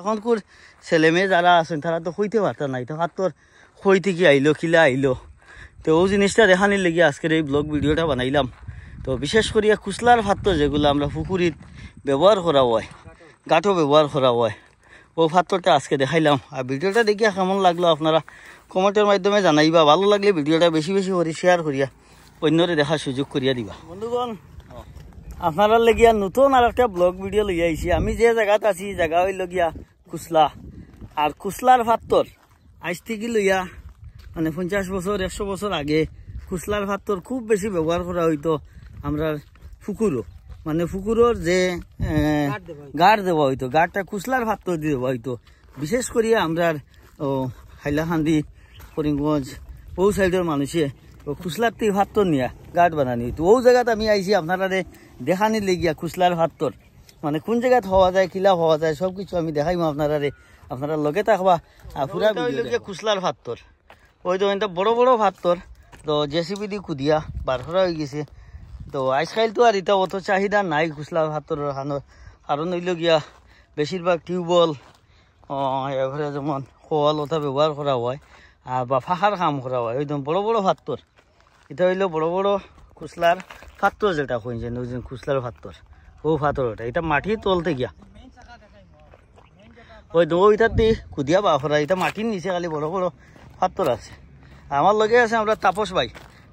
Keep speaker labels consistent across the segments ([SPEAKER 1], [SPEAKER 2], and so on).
[SPEAKER 1] এখন কোর ছেলে মেয়ে যারা আছেন তারা তো হইতে পারতা নাই তো হাত তোর হইতে কি আইলো কিলা আইলো তো ওই জিনিসটা দেখানির লেগে আজকের এই ব্লগ ভিডিওটা বানাইলাম তো বিশেষ করিয়া কুচলার ভাত যেগুলো আমরা পুকুরিত ব্যবহার করা হয় গাঠো ব্যবহার করা হয় ও ভাতটা আজকে দেখাইলাম আর ভিডিওটা দেখিয়া কেমন লাগলো আপনারা কমেন্টের মাধ্যমে জানাইবা ভালো লাগলে ভিডিওটা বেশি বেশি করে শেয়ার করিয়া অন্যরে দেখার সুযোগ করিয়া দিবা বন্ধুগণ আপনারা লেগিয়া নতুন আর একটা ব্লগ ভিডিও লই আইছি আমি যে জায়গাত আছি জায়গা হইল গিয়া খুসলা আর খুসলার ভাত্তর আজ থেকে লইয়া মানে পঞ্চাশ বছর একশো বছর আগে খুসলার ভাত্তর খুব বেশি ব্যবহার করা হইতো আমরা ফুকুরো মানে ফুকুরোর যে গাড় দেওয়া হইতো গাড়টা খুসলার ভাত্তর দিয়ে দেওয়া হইতো বিশেষ করিয়া আমরা হাইলাহান্দি করিমগঞ্জ বহু সাইডের মানুষে খুচলারতে ভাত্তর নিয়া গাঁট বানানি তো ও জায়গাত আমি আইছি আপনারা দেখানি লেগিয়া খুচলার ভাত্তর মানে কোন জায়গাত হওয়া যায় খিলাপ হওয়া যায় সব কিছু আমি দেখাইমো আপনারা আপনারা লগে থাকবা পুরা খুচলার ভাত্তর ওই তো এটা বড় বড় ভাত্তর তো জেসিপি দি কুদিয়া বার করা হয়ে গেছে তো আজকাল তো আর এটা অত চাহিদা নাই খুচলা ভাত্তর খানোর কারণ হইল গিয়া বেশিরভাগ টিউবওয়েল এভাবে যেমন খোয়াল ওটা ব্যবহার করা হয় বা ফাঁকার কাম করা হয় একদম বড় বড় ফাত্তর এটা হইলো বড় বড় খুচলার ফাত্তর যেটা হয়েছে ওই খুচলার ফাত্তর ও ফাতর ওটা এটা মাটি তলতে গিয়া ওই দো ওইটার দি কুদিয়া বাফরা এটা মাটির নিচে খালি বড় বড় ফাত্তর আছে আমার লগে আছে আমরা তাপস ভাই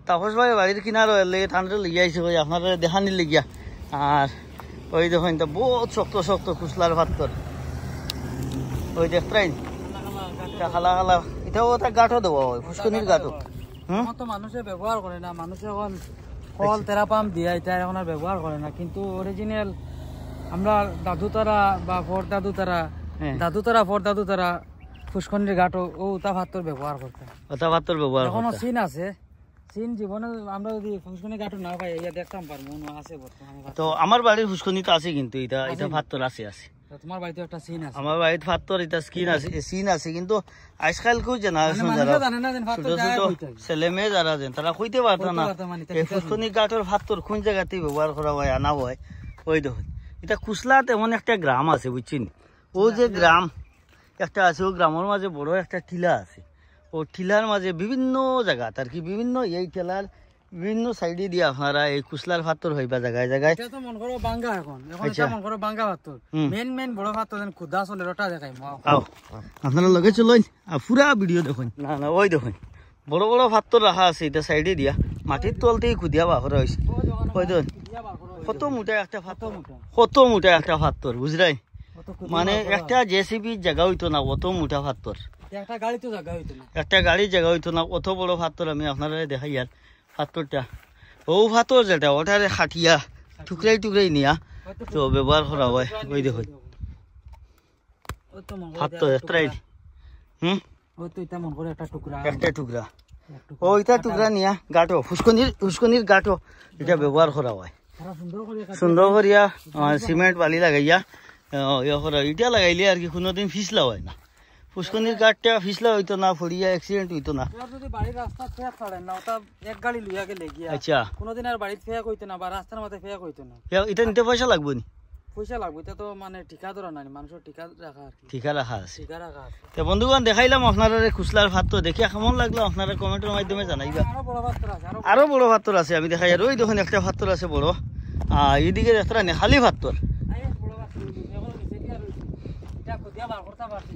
[SPEAKER 1] তাপস ভাই বাড়ির কিনার লেগে ঠান্ডা লেগে আইসি ওই আপনার দেখা নি লেগিয়া আর ওই দেখুন তো বহুত শক্ত শক্ত খুচলার ফাত্তর ওই দেখতাই কালা কালা এটাও একটা গাঠও দেবো ফুসকুনির গাঠও
[SPEAKER 2] হুম তো মানুষে ব্যবহার করে না মানুষে এখন কল
[SPEAKER 1] থেরাপাম দিয়া এটা এখন আর ব্যবহার
[SPEAKER 2] করে না কিন্তু অরিজিনাল আমরা দাদু তারা বা ফোর দাদু তারা হ্যাঁ। দাদু তারা ফোর দাদু তারা ফুসকুনির গাঠও ও উতা ভাত্তর ব্যবহার করতে
[SPEAKER 1] উতা ভাত্তর ব্যবহার এখনো সিন
[SPEAKER 2] আছে সিন জীবনে আমরা যদি ফুসকুনি গাঠও না পাই ইয়া দেখতাম পারবো আছে
[SPEAKER 1] তো আমার বাড়ির ফুসকুনি তো আছে কিন্তু এটা এটা ভাত্তর আছে আছে
[SPEAKER 2] তোমার বাড়িতে একটা সিন আছে
[SPEAKER 1] আমার বাড়িতে ফাত্তর এটা স্কিন আছে সিন হ্যাঁ। আছে কিন্তু আজকাল কেউ মানে ছেলে মেয়ে যারা তারা কইতে না এই ফুসকুনি ফাত্তর কোন জায়গাতে ব্যবহার করা হয় আনা হয় ওই দেখুন এটা এমন একটা গ্রাম আছে বুঝছেন ও যে গ্রাম একটা আছে ও গ্রামের মাঝে বড় একটা টিলা আছে ও টিলার মাঝে বিভিন্ন জায়গা আর কি বিভিন্ন এই টেলার বিভিন্ন সাইডে দিয়ে আপনারা এই কুসলার পাথর হইবা জায়গায় জায়গায় এটা
[SPEAKER 2] তো মন করো বাঙ্গা এখন এখন আচ্ছা। এটা মন করো বাঙ্গা পাথর মেন মেন বড় পাথর যেন খুদা চলে রটা
[SPEAKER 1] দেখাই আও আপনারা লগে চলেন আর পুরা ভিডিও দেখুন না না ওই দেখুন বড় বড় পাথর রাখা আছে এটা সাইডে দিয়া মাটির তলতেই খুদিয়া বাহরা হয়েছে ওই দেখুন কত মোটা একটা পাথর কত মোটা একটা পাথর বুঝলাই মানে একটা জেসিবি জায়গা হইতো না অত মোটা পাথর একটা গাড়ি তো জায়গা হইতো না একটা গাড়ির জায়গা হইতো না অত বড় পাথর আমি আপনারা দেখাই আর হাতটা বহু ফাটর যেটা ওটা হাতিয়া টুকরাই টুকরাই নিয়া তো ব্যবহার হয় ওই সুন্দর করিয়া সিমেন্ট বালি লাগাইয়া ইয়া লাগাইলে আর কি কোনোদিন ফিস লওয়ায় না পুষ্কনির গাড়টা ফিসলা হইতো না ফড়িয়া অ্যাক্সিডেন্ট হইতো না
[SPEAKER 2] যদি বাড়ির রাস্তা ফেয়া ছাড়েন না ওটা এক গাড়ি লুইয়া গেলে গিয়া আচ্ছা কোনোদিন আর বাড়িতে ফেয়া হইতো না বা রাস্তার মাথায় ফেয়া হইতো
[SPEAKER 1] না এটা নিতে পয়সা লাগবে নি
[SPEAKER 2] পয়সা লাগবে এটা তো মানে ঠিকা ধরা নাই মানুষের ঠিকা রাখা আর
[SPEAKER 1] ঠিকা রাখা আছে ঠিকা রাখা আছে তো বন্ধুগণ দেখাইলাম আপনারা খুচলার ভাত তো দেখে কেমন লাগলো আপনারা কমেন্টের মাধ্যমে জানাইবা আরো বড় ভাতর আছে আরো বড় ভাতর আছে আমি দেখাই আর ওই দেখুন একটা ভাতর আছে বড় আর এইদিকে একটা নেহালি ভাতর
[SPEAKER 2] এটা কোথায় বার
[SPEAKER 1] করতে পারছি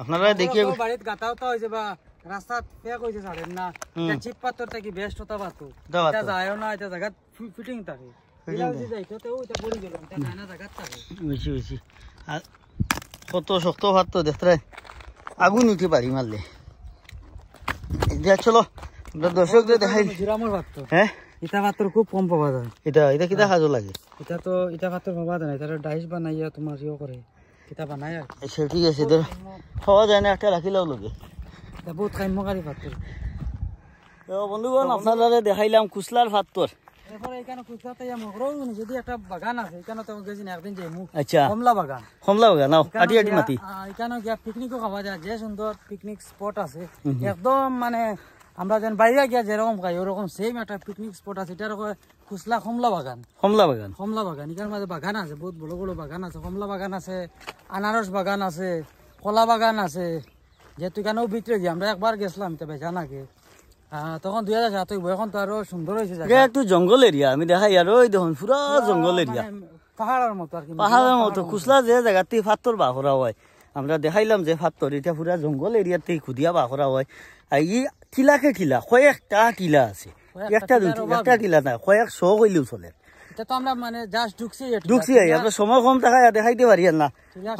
[SPEAKER 1] আপনারা দেখিয়ে
[SPEAKER 2] বাড়িত গাতা হতা হইছে বা না চিপ পাথর বেস্ট বাতো এটা যায়ও না এটা জায়গা ফিটিং থাকে
[SPEAKER 1] আগুন উঠে পারি মারলে চলো দেখাই হ্যাঁ খুব কম এটা এটা এটা হ্যাঁ।
[SPEAKER 2] তো ইটা পাথর পাওয়া যায় না এটা ডাইস বানাইয়া তোমার ইয়ে করে ঠিক আছে খোৱা যায় না
[SPEAKER 1] ৰাখি লওঁ লগে বহুত খাইম মই
[SPEAKER 2] বন্ধুগণ আপোনাৰ
[SPEAKER 1] দেখাইলাম খুচলাৰ ভাত তোৰ
[SPEAKER 2] একদম মানে আমরা যেন বাইরে গিয়া যেরকম খাই ওরকম সেম একটা পিকনিক স্পট আছে এটা খুসলা কমলা বাগান কমলা বাগান কমলা বাগান এখানে মাঝে বাগান আছে বহুত বড় বড় বাগান আছে কমলা বাগান আছে আনারস বাগান আছে কলা বাগান আছে যেহেতু এখানেও ভিতরে গিয়ে আমরা একবার গেছিলাম তো বেচা নাকি তখন দুই হাজার সাত এখন তো আরো সুন্দর হয়েছে
[SPEAKER 1] জঙ্গল এরিয়া আমি দেখাই আরো দেখুন পুরো জঙ্গল এরিয়া
[SPEAKER 2] পাহাড়ের মতো আর কি পাহাড়ের মতো খুসলা
[SPEAKER 1] যে জায়গাতে পাথর বাহরা হয় আমরা দেখাইলাম যে পাথর এটা পুরো জঙ্গল এরিয়াতে খুদিয়া বাহরা হয় আর ই কিলাকে কিলা কয়েকটা কিলা আছে একটা দুটো একটা কিলা না কয়েক শো কইলেও চলে
[SPEAKER 2] তো আমরা মানে জাস্ট ঢুকছি আমরা
[SPEAKER 1] সময় কম থাকায় দেখাইতে পারি না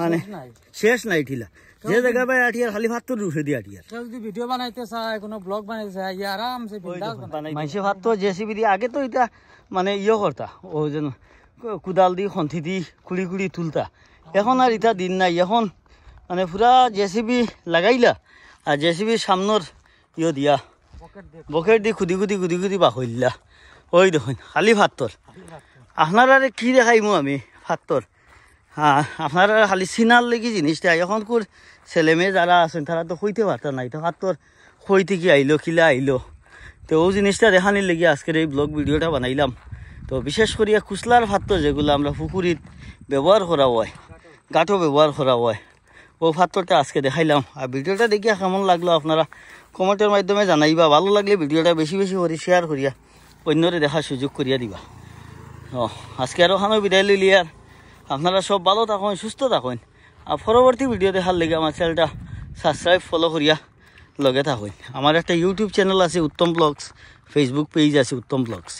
[SPEAKER 1] মানে শেষ নাই ঠিলা যে জায়গা পায় আটিয়ার খালি ভাত তো ঢুকে দিয়ে
[SPEAKER 2] যদি ভিডিও বানাইতে চায় কোনো ব্লগ বানাইতে চায় ইয়ে আরামসে
[SPEAKER 1] মাইসে ভাত তো জেসিবি দিয়ে আগে মানে ইয়ে করতা ও যেন কুদাল দি খন্তি দি খুঁড়ি খুঁড়ি তুলতা এখন আর এটা দিন নাই এখন মানে পুরা জেসিবি লাগাইলা আর জেসিবির সামনের ইয় দিয়া বকেট দি খুদি খুদি খুদি খুদি বাহইল্লা ওই দেখুন খালি ভাত্তর আপনারা কি দেখাইমু আমি ভাত্তর হ্যাঁ আপনারা খালি চিনার লেগে জিনিসটা এখন কোর ছেলে মেয়ে যারা আছেন তারা তো হইতে নাই তো ভাত্তর হই থেকে আইলো কিলা তো ওই জিনিসটা দেখানির লেগে আজকের এই ব্লগ ভিডিওটা বানাইলাম তো বিশেষ করিয়া কুসলার ভাত্তর যেগুলো আমরা পুকুরিত ব্যবহার করা হয় গাঠও ব্যবহার করা হয় ও ফাত্তরটা আজকে দেখাইলাম আর ভিডিওটা দেখিয়া কেমন লাগলো আপনারা কমেন্টের মাধ্যমে জানাইবা ভালো লাগলে ভিডিওটা বেশি বেশি করে শেয়ার করিয়া অন্যরে দেখার সুযোগ করিয়া দিবা ও আজকে আরও খানো বিদায় লইলি আর আপনারা সব ভালো থাকুন সুস্থ থাকুন আর পরবর্তী ভিডিও দেখার লেগে আমার চ্যানেলটা সাবস্ক্রাইব ফলো করিয়া লগে থাকুন আমার একটা ইউটিউব চ্যানেল আছে উত্তম ব্লগস ফেসবুক পেজ আছে উত্তম ব্লগস